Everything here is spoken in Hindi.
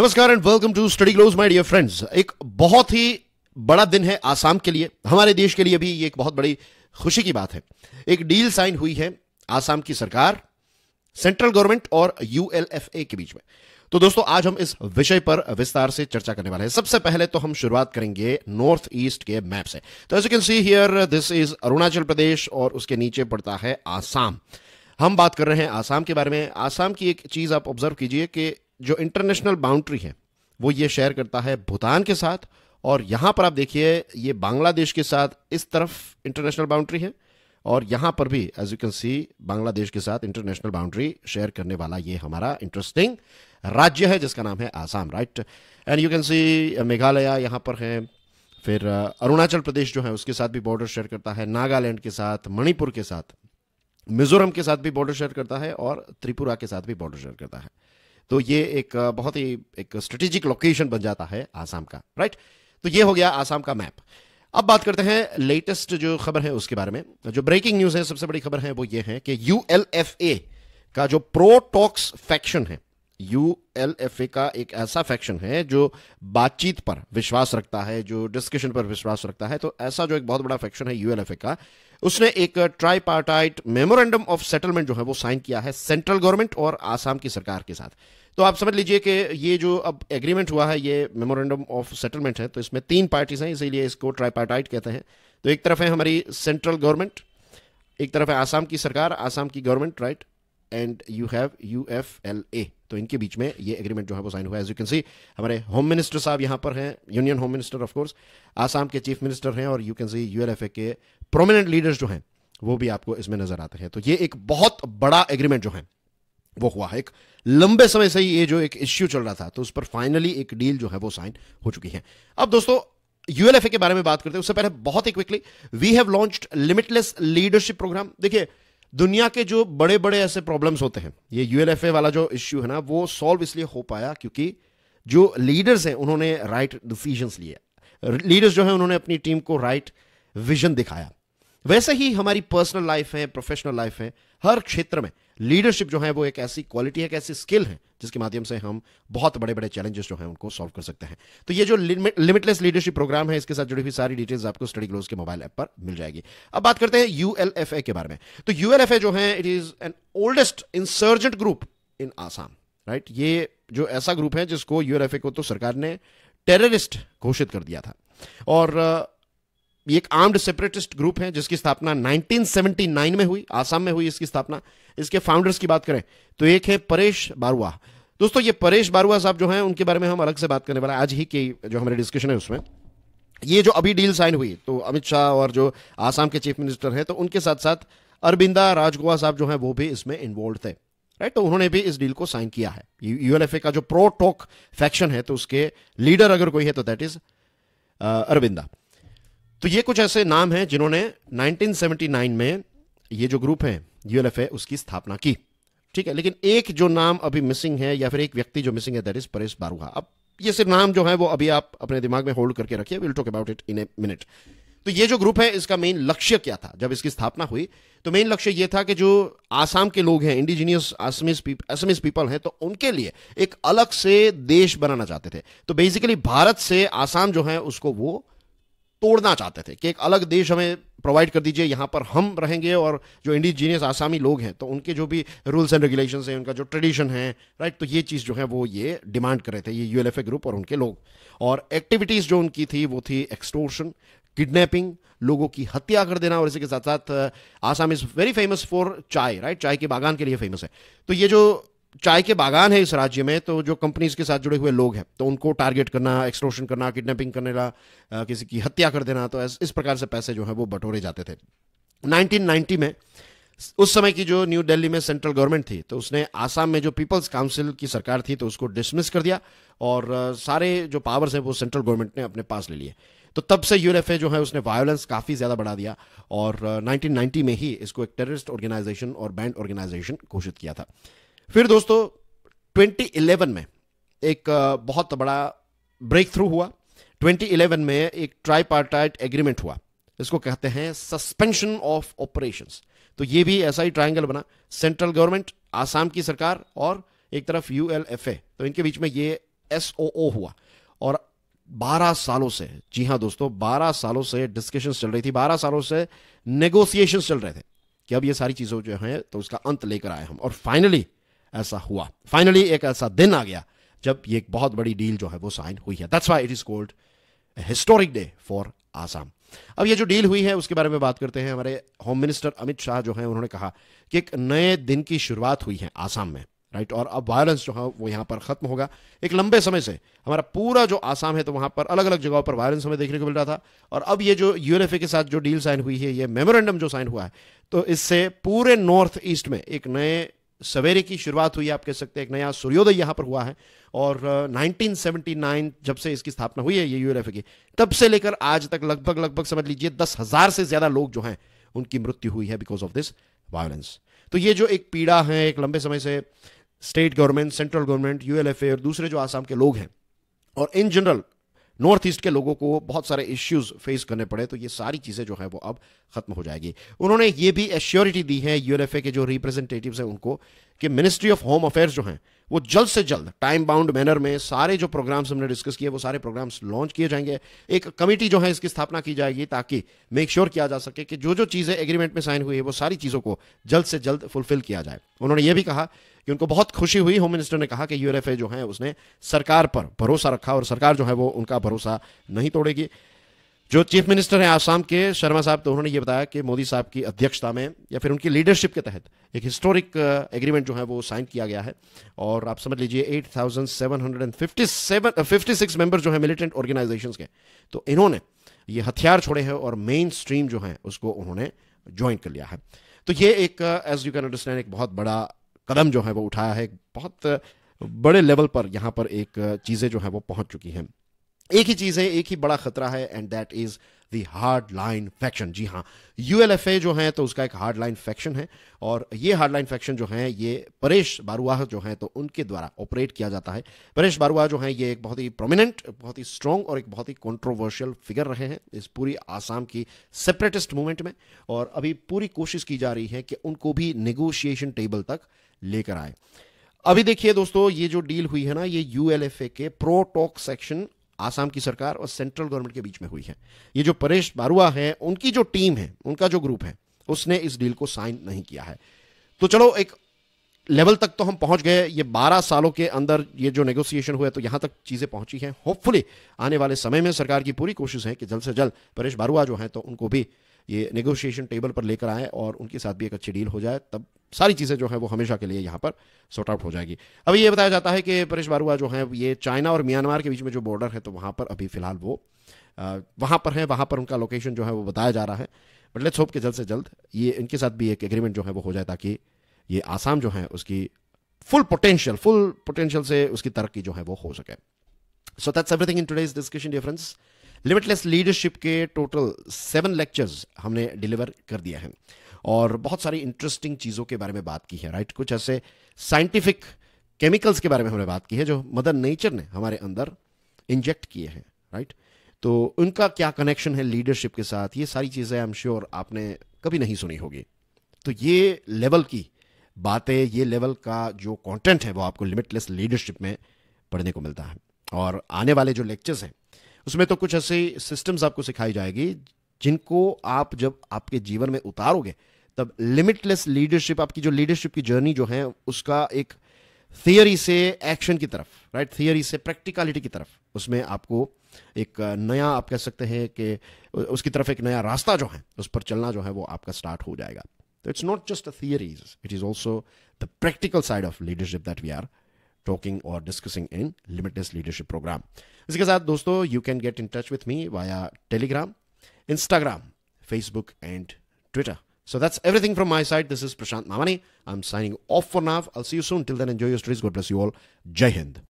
नमस्कार and welcome to Study Glows my dear friends एक बहुत ही बड़ा दिन है आसाम के लिए हमारे देश के लिए भी ये एक बहुत बड़ी खुशी की बात है एक डील साइन हुई है आसाम की सरकार सेंट्रल गवर्नमेंट और यूएलएफए के बीच में तो दोस्तों आज हम इस विषय पर विस्तार से चर्चा करने वाले हैं सबसे पहले तो हम शुरुआत करेंगे नॉर्थ ईस्ट के मैप से तो as you can see here this is Arunachal Pradesh और उसके नीचे पड़ता है आसाम हम बात कर रहे हैं आसाम के बारे में आसाम की एक चीज आप ऑब्जर्व कीजिए कि जो इंटरनेशनल बाउंड्री है वो ये शेयर करता है भूटान के साथ और यहाँ पर आप देखिए ये बांग्लादेश के साथ इस तरफ इंटरनेशनल बाउंड्री है और यहाँ पर भी as you can see Bangladesh के साथ इंटरनेशनल बाउंड्री शेयर करने वाला ये हमारा इंटरेस्टिंग राज्य है जिसका नाम है Assam right and you can see Meghalaya यहाँ पर है फिर uh, अरुणाचल प्रदेश जो है उसके साथ भी बॉर्डर शेयर करता है नागालैंड के साथ मणिपुर के साथ मिजोरम के साथ भी बॉर्डर शेयर करता है और त्रिपुरा के साथ भी बॉर्डर शेयर करता है तो ये एक बहुत ही एक स्ट्रेटेजिक लोकेशन बन जाता है आसाम का राइट तो ये हो गया आसाम का मैप अब बात करते हैं लेटेस्ट जो खबर है उसके बारे में जो ब्रेकिंग न्यूज है सबसे बड़ी खबर है वो ये है कि यूएलएफए का जो प्रोटॉक्स फैक्शन है यू एल एफ ए का एक ऐसा फैक्शन है जो बातचीत पर विश्वास रखता है जो डिस्कशन पर विश्वास रखता है तो ऐसा जो एक बहुत बड़ा फैक्शन है यू एल एफ ए का उसने एक ट्राईपार्टाइट मेमोरेंडम ऑफ सेटलमेंट जो है वो साइन किया है सेंट्रल गवर्नमेंट और आसाम की सरकार के साथ तो आप समझ लीजिए कि ये जो अब एग्रीमेंट हुआ है ये मेमोरेंडम ऑफ सेटलमेंट है तो इसमें तीन पार्टीज हैं इसीलिए इसको ट्राईपार्टाइट कहते हैं तो एक तरफ है हमारी सेंट्रल गवर्नमेंट एक तरफ है आसाम की सरकार आसाम की government right and you have U F L A तो इनके बीच में ये एग्रीमेंट जो है वो साइन हुआ है एज यू कैन सी हमारे होम मिनिस्टर साहब यहाँ पर हैं union home minister of course Assam के चीफ मिनिस्टर हैं और you can see U L F A के प्रोमिनेंट लीडर्स जो हैं वो भी आपको इसमें नजर आते हैं तो ये एक बहुत बड़ा एग्रीमेंट जो है वो हुआ है एक लंबे समय से ही ये जो एक इश्यू चल रहा था तो उस पर फाइनली एक डील जो है वो साइन हो चुकी है अब दोस्तों यूएलएफए के बारे में बात करते हैं उससे पहले बहुत ही quickly we have launched limitless leadership program देखिए दुनिया के जो बड़े बड़े ऐसे प्रॉब्लम्स होते हैं ये यूएलएफए वाला जो इश्यू है ना वो सॉल्व इसलिए हो पाया क्योंकि जो लीडर्स हैं उन्होंने राइट डिसीजंस लिए लीडर्स जो हैं उन्होंने अपनी टीम को राइट विजन दिखाया वैसे ही हमारी पर्सनल लाइफ है प्रोफेशनल लाइफ है हर क्षेत्र में लीडरशिप जो है वो एक ऐसी क्वालिटी है एक ऐसी स्किल है जिसके माध्यम से हम बहुत बड़े बड़े चैलेंजेस जो है उनको सॉल्व कर सकते हैं तो ये जो लिमिटलेस लीडरशिप प्रोग्राम है इसके साथ जुड़ी हुई सारी डिटेल्स आपको स्टडी ग्लोज के मोबाइल ऐप पर मिल जाएगी अब बात करते हैं यू के बारे में तो यू जो है it is an oldest insurgent group in Assam right ये जो ऐसा ग्रुप है जिसको यूएलएफए को तो सरकार ने टेररिस्ट घोषित कर दिया था और ये एक आर्म्ड सेपरेटिस्ट ग्रुप है जिसकी स्थापना 1979 में हुई आसाम में हुई इसकी स्थापना इसके फाउंडर्स की बात करें तो एक है परेश बारुआ दोस्तों ये परेश बारुआ साहब जो हैं उनके बारे में हम अलग से बात करने वाले आज ही की जो हमारी डिस्कशन है उसमें ये जो अभी डील साइन हुई तो अमित शाह और जो आसाम के चीफ मिनिस्टर हैं तो उनके साथ साथ अरबिंदा राजगोवा साहब जो हैं वो भी इसमें इन्वॉल्व थे राइट तो उन्होंने भी इस डील को साइन किया है यूएलएफए का जो प्रो टोक फैक्शन है तो उसके लीडर अगर कोई है तो दैट इज अरबिंदा तो ये कुछ ऐसे नाम हैं जिन्होंने 1979 में ये जो ग्रुप है यूएलएफए उसकी स्थापना की ठीक है लेकिन एक जो नाम अभी मिसिंग है या फिर एक व्यक्ति जो मिसिंग है दैट इज परेश बारूहा अब ये सिर्फ नाम जो है वो अभी आप अपने दिमाग में होल्ड करके रखिए will talk about it in a minute तो ये जो ग्रुप है इसका मेन लक्ष्य क्या था जब इसकी स्थापना हुई तो मेन लक्ष्य ये था कि जो आसाम के लोग हैं इंडिजीनियस आसमिस असमिस पीपल हैं तो उनके लिए एक अलग से देश बनाना चाहते थे तो बेसिकली भारत से आसाम जो है उसको वो तोड़ना चाहते थे कि एक अलग देश हमें प्रोवाइड कर दीजिए यहाँ पर हम रहेंगे और जो इंडिजीनियस आसामी लोग हैं तो उनके जो भी रूल्स एंड रेगुलेशन हैं उनका जो ट्रेडिशन है राइट तो ये चीज़ जो है वो ये डिमांड कर रहे थे ये यू ग्रुप और उनके लोग और एक्टिविटीज़ जो उनकी थी वो थी एक्सटोर्शन किडनैपिंग लोगों की हत्या कर देना और इसी के साथ साथ Assam is very famous for chai right चाय के बागान के लिए फेमस है तो ये जो चाय के बागान है इस राज्य में तो जो कंपनीज के साथ जुड़े हुए लोग हैं तो उनको टारगेट करना एक्सट्रोशन करना किडनैपिंग करना किसी की हत्या कर देना तो इस प्रकार से पैसे जो है वो बटोरे जाते थे 1990 में उस समय की जो न्यू दिल्ली में सेंट्रल गवर्नमेंट थी तो उसने आसाम में जो पीपल्स काउंसिल की सरकार थी तो उसको डिसमिस कर दिया और सारे जो पावर्स हैं वो सेंट्रल गवर्नमेंट ने अपने पास ले लिए तो तब से यू जो है उसने वायलेंस काफ़ी ज़्यादा बढ़ा दिया और 1990 में ही इसको एक टेररिस्ट ऑर्गेनाइजेशन और बैंड ऑर्गेनाइजेशन घोषित किया था फिर दोस्तों 2011 में एक बहुत बड़ा ब्रेक थ्रू हुआ 2011 में एक ट्राईपार्टाइट एग्रीमेंट हुआ इसको कहते हैं सस्पेंशन ऑफ ऑपरेशंस तो ये भी ऐसा ही ट्रायंगल बना सेंट्रल गवर्नमेंट आसाम की सरकार और एक तरफ यू तो इनके बीच में ये एस हुआ और 12 सालों से जी हाँ दोस्तों 12 सालों से डिस्कशन चल रही थी 12 सालों से नेगोसिएशन चल रहे थे कि अब ये सारी चीज़ों जो है तो उसका अंत लेकर आए हम और फाइनली ऐसा हुआ फाइनली एक ऐसा दिन आ गया जब ये एक बहुत बड़ी डील जो है वो साइन हुई है that's why it is called historic day for Assam अब ये जो डील हुई है उसके बारे में बात करते हैं हमारे होम मिनिस्टर अमित शाह जो है उन्होंने कहा कि एक नए दिन की शुरुआत हुई है आसाम में राइट और अब वायलेंस जो है वो यहां पर खत्म होगा एक लंबे समय से हमारा पूरा जो आसाम है तो वहां पर अलग अलग जगहों पर वायलेंस हमें देखने को मिल रहा था और अब ये जो यूएनएफए के साथ जो डील साइन हुई है ये मेमोरेंडम जो साइन हुआ है तो इससे पूरे नॉर्थ ईस्ट में एक नए सवेरे की शुरुआत हुई आप कह सकते हैं एक नया सूर्योदय यहां पर हुआ है और 1979 जब से इसकी स्थापना हुई है ये यूएलएफ की तब से लेकर आज तक लगभग लगभग समझ लीजिए दस हजार से ज्यादा लोग जो हैं उनकी मृत्यु हुई है बिकॉज ऑफ दिस वायलेंस तो ये जो एक पीड़ा है एक लंबे समय से state government central government ULFA और दूसरे जो आसाम के लोग हैं और इन जनरल नॉर्थ ईस्ट के लोगों को बहुत सारे इश्यूज फेस करने पड़े तो ये सारी चीज़ें जो है वो अब खत्म हो जाएगी उन्होंने ये भी एश्योरिटी दी है यूएनएफए के जो रिप्रेजेंटेटिव्स हैं उनको कि मिनिस्ट्री ऑफ होम अफेयर्स जो हैं वो जल्द से जल्द टाइम बाउंड मैनर में सारे जो प्रोग्राम्स हमने डिस्कस किए वो सारे प्रोग्राम्स लॉन्च किए जाएंगे एक कमेटी जो है इसकी स्थापना की जाएगी ताकि मेक श्योर sure किया जा सके कि जो जो चीज़ें एग्रीमेंट में साइन हुई है वो सारी चीज़ों को जल्द से जल्द फुलफिल किया जाए उन्होंने ये भी कहा कि उनको बहुत खुशी हुई होम मिनिस्टर ने कहा कि यू जो है उसने सरकार पर भरोसा रखा और सरकार जो है वो उनका भरोसा नहीं तोड़ेगी जो चीफ मिनिस्टर हैं आसाम के शर्मा साहब तो उन्होंने ये बताया कि मोदी साहब की अध्यक्षता में या फिर उनकी लीडरशिप के तहत एक हिस्टोरिक एग्रीमेंट uh, जो है वो साइन किया गया है और आप समझ लीजिए 8,757 सिक्स मेंबर जो है मिलिटेंट ऑर्गेनाइजेशंस के तो इन्होंने ये हथियार छोड़े हैं और मेन स्ट्रीम जो है उसको उन्होंने ज्वाइन कर लिया है तो ये एक एज यू कैन अंडरस्टैंड एक बहुत बड़ा कदम जो है वो उठाया है बहुत uh, बड़े लेवल पर यहाँ पर एक uh, चीज़ें जो है वो पहुँच चुकी हैं एक ही चीज है एक ही बड़ा खतरा है and that is the hard line faction जी हाँ यू जो है तो उसका एक हार्ड लाइन फैक्शन है और ये हार्ड लाइन फैक्शन जो है ये परेश बारुआह जो है तो उनके द्वारा ऑपरेट किया जाता है परेश बारुआह जो है ये एक बहुत ही प्रोमिनेंट बहुत ही स्ट्रॉन्ग और एक बहुत ही कॉन्ट्रोवर्शियल फिगर रहे हैं इस पूरी आसाम की सेपरेटिस्ट मूवमेंट में और अभी पूरी कोशिश की जा रही है कि उनको भी नेगोशिएशन टेबल तक लेकर आए अभी देखिए दोस्तों ये जो डील हुई है ना ये यूएलएफए के प्रोटॉक सेक्शन आसाम की सरकार और सेंट्रल गवर्नमेंट के बीच में हुई है ये जो परेश बारुआ है उनकी जो टीम है उनका जो ग्रुप है उसने इस डील को साइन नहीं किया है तो चलो एक लेवल तक तो हम पहुंच गए ये 12 सालों के अंदर ये जो नेगोशिएशन हुआ तो यहां तक चीजें पहुंची हैं होपफुली आने वाले समय में सरकार की पूरी कोशिश है कि जल्द से जल्द परेश बारुआ जो है तो उनको भी ये नेगोशिएशन टेबल पर लेकर आए और उनके साथ भी एक अच्छी डील हो जाए तब सारी चीज़ें जो हैं वो हमेशा के लिए यहाँ पर सॉर्ट आउट हो जाएगी अभी ये बताया जाता है कि परेश बारुआ जो है ये चाइना और म्यांमार के बीच में जो बॉर्डर है तो वहाँ पर अभी फ़िलहाल वो वहाँ पर है वहाँ पर उनका लोकेशन जो है वो बताया जा रहा है बट लेट्स होप के जल्द से जल्द ये इनके साथ भी एक एग्रीमेंट जो है वो हो जाए ताकि ये आसाम जो है उसकी फुल पोटेंशियल फुल पोटेंशियल से उसकी तरक्की जो है वो हो सके so that's everything in today's discussion difference limitless leadership के टोटल सेवन लेक्चर्स हमने डिलीवर कर दिया है और बहुत सारी इंटरेस्टिंग चीज़ों के बारे में बात की है राइट कुछ ऐसे साइंटिफिक केमिकल्स के बारे में हमने बात की है जो मदर नेचर ने हमारे अंदर इंजेक्ट किए हैं राइट तो उनका क्या कनेक्शन है लीडरशिप के साथ ये सारी चीज़ें आई एम श्योर आपने कभी नहीं सुनी होगी तो ये लेवल की बातें ये लेवल का जो कंटेंट है वो आपको लिमिटलेस लीडरशिप में पढ़ने को मिलता है और आने वाले जो लेक्चर्स हैं उसमें तो कुछ ऐसे सिस्टम्स आपको सिखाई जाएगी जिनको आप जब आपके जीवन में उतारोगे तब लिमिटलेस लीडरशिप आपकी जो लीडरशिप की जर्नी जो है उसका एक थियरी से एक्शन की तरफ राइट थियरी से प्रैक्टिकलिटी की तरफ उसमें आपको एक नया आप कह सकते हैं कि उसकी तरफ एक नया रास्ता जो है उस पर चलना जो है वो आपका स्टार्ट हो जाएगा तो it's not just a theories it is also the practical side of leadership that we are talking or discussing in Limitless Leadership Program. इसके साथ दोस्तों you can get in touch with me via Telegram, Instagram, Facebook and Twitter. So that's everything from my side. This is Prashant Mamani. I'm signing off for now. I'll see you soon. Till then, enjoy your stories. God bless you all. Jai Hind.